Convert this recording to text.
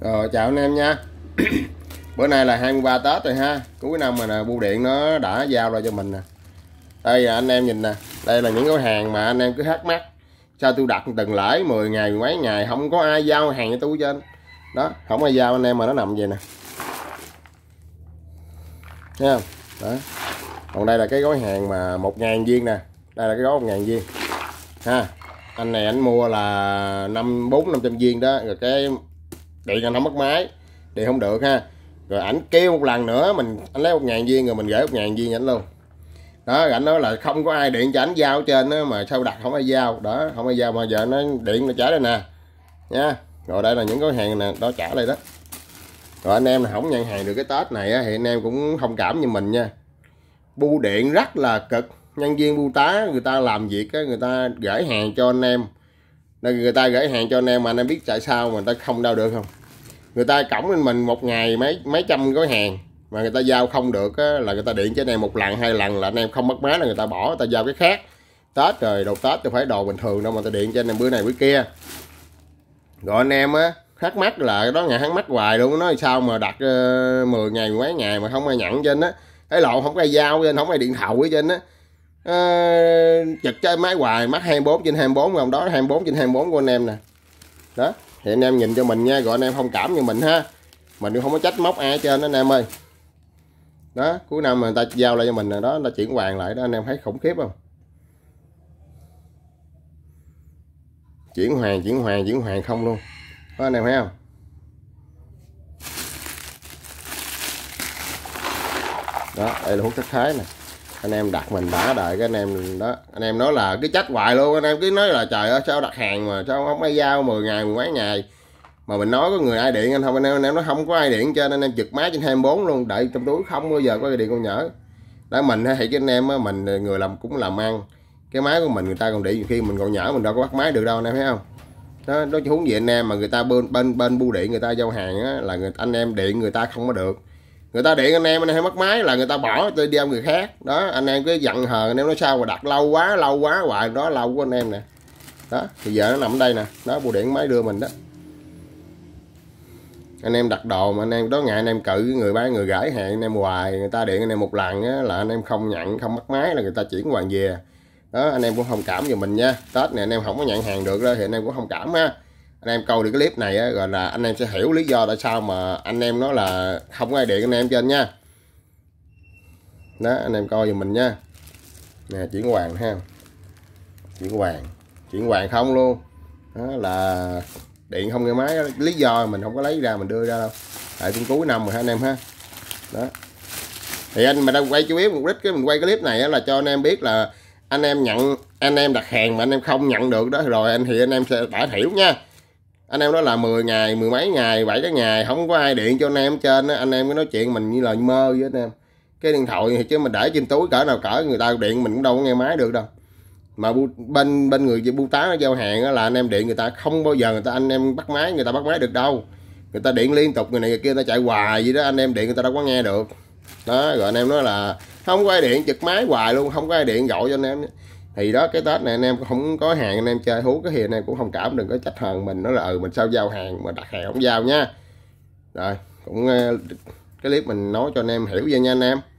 Rồi chào anh em nha Bữa nay là 23 Tết rồi ha Cuối năm mà nè bưu điện nó đã giao ra cho mình nè Đây là anh em nhìn nè Đây là những cái hàng mà anh em cứ thắc mắt Sao tôi đặt từng lễ 10 ngày mấy ngày Không có ai giao hàng cho tôi trên Đó không ai giao anh em mà nó nằm vậy nè nha Đó Còn đây là cái gói hàng mà 1.000 viên nè Đây là cái gói 1.000 viên Ha anh này anh mua là năm bốn năm trăm viên đó rồi cái điện anh không mất máy điện không được ha rồi ảnh kêu một lần nữa mình anh lấy một ngàn viên rồi mình gửi một ngàn viên ảnh luôn đó ảnh nói là không có ai điện cho ảnh giao trên đó, mà sao đặt không ai giao đó không ai giao mà giờ nó điện nó trả đây nè nha rồi đây là những cái hàng nè đó trả đây đó rồi anh em là không nhận hàng được cái tết này á, thì anh em cũng thông cảm như mình nha bu điện rất là cực nhân viên bu tá người ta làm việc á, người ta gửi hàng cho anh em nên người ta gửi hàng cho anh em mà anh em biết tại sao mà người ta không đau được không người ta cổng lên mình một ngày mấy mấy trăm gói hàng mà người ta giao không được á, là người ta điện cho anh em một lần hai lần là anh em không mất máy là người ta bỏ người ta giao cái khác tết rồi đồ tết thì phải đồ bình thường đâu mà ta điện cho anh em bữa này bữa kia rồi anh em á thắc mắc là đó ngày hắn mắc hoài luôn nói sao mà đặt uh, ờ, 10 ngày mấy ngày mà không ai nhận trên á cái lộn không ai giao trên không ai điện thoại trên á uh, chơi máy hoài mắc 24 trên 24 không đó 24 trên 24 của anh em nè đó thì anh em nhìn cho mình nha gọi anh em thông cảm như mình ha mình cũng không có trách móc ai trên anh em ơi đó cuối năm mà người ta giao lại cho mình rồi đó là chuyển hoàng lại đó anh em thấy khủng khiếp không chuyển hoàng chuyển hoàng chuyển hoàng không luôn đó anh em thấy không đó đây là hút thất thái này anh em đặt mình đã đợi cái anh em đó anh em nói là cái trách hoài luôn anh em cứ nói là trời ơi sao đặt hàng mà sao không ai giao 10 ngày mười mấy ngày mà mình nói có người ai điện anh không anh em anh em nói không có ai điện cho nên anh em trực máy trên 24 luôn đợi trong túi không bao giờ có ai điện con nhở đó mình hay cái anh em mình người làm cũng làm ăn cái máy của mình người ta còn điện khi mình còn nhở mình đâu có bắt máy được đâu anh em thấy không đó nó huống gì anh em mà người ta bên bên bên bưu điện người ta giao hàng á là người anh em điện người ta không có được người ta điện anh em anh em mất máy là người ta bỏ tôi đi ăn người khác đó anh em cứ giận hờn anh em nói sao mà đặt lâu quá lâu quá hoài đó lâu của anh em nè đó thì giờ nó nằm ở đây nè đó bù điện máy đưa mình đó anh em đặt đồ mà anh em đó ngày anh em cự người bán người gãi hẹn anh em hoài người ta điện anh em một lần á, là anh em không nhận không mất máy là người ta chuyển hoàng về đó anh em cũng không cảm về mình nha tết này anh em không có nhận hàng được đó thì anh em cũng không cảm ha anh em coi được cái clip này á, gọi là anh em sẽ hiểu lý do tại sao mà anh em nó là không ai điện anh em trên nha đó anh em coi giùm mình nha nè chuyển hoàng ha chuyển hoàng chuyển hoàng không luôn đó là điện không nghe máy lý do mình không có lấy ra mình đưa ra đâu tại cũng cuối năm rồi ha anh em ha đó thì anh mà đang quay chú ý mục đích cái mình quay cái clip này là cho anh em biết là anh em nhận anh em đặt hàng mà anh em không nhận được đó rồi anh thì anh em sẽ đã hiểu nha anh em nói là 10 ngày mười mấy ngày bảy cái ngày không có ai điện cho anh em trên anh em mới nói chuyện mình như là mơ với anh em cái điện thoại thì chứ mình để trên túi cỡ nào cỡ người ta điện mình cũng đâu có nghe máy được đâu mà bên bên người bưu tá giao hàng là anh em điện người ta không bao giờ người ta anh em bắt máy người ta bắt máy được đâu người ta điện liên tục người này người kia người ta chạy hoài vậy đó anh em điện người ta đâu có nghe được đó rồi anh em nói là không có ai điện trực máy hoài luôn không có ai điện gọi cho anh em thì đó cái tết này anh em không có hàng anh em chơi hú cái thì anh em cũng không cảm đừng có trách hàng mình nó là ừ mình sao giao hàng mà đặt hàng không giao nha rồi cũng ờ, cái clip mình nói cho anh em hiểu vậy nha anh em